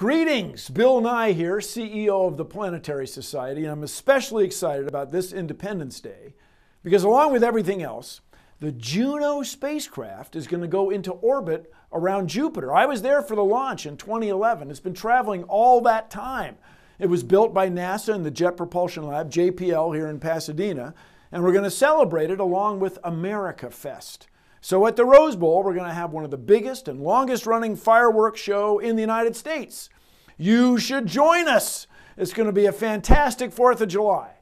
Greetings, Bill Nye here, CEO of the Planetary Society, and I'm especially excited about this Independence Day because, along with everything else, the Juno spacecraft is going to go into orbit around Jupiter. I was there for the launch in 2011. It's been traveling all that time. It was built by NASA and the Jet Propulsion Lab, JPL, here in Pasadena, and we're going to celebrate it along with America Fest. So at the Rose Bowl, we're going to have one of the biggest and longest running fireworks show in the United States. You should join us. It's going to be a fantastic 4th of July.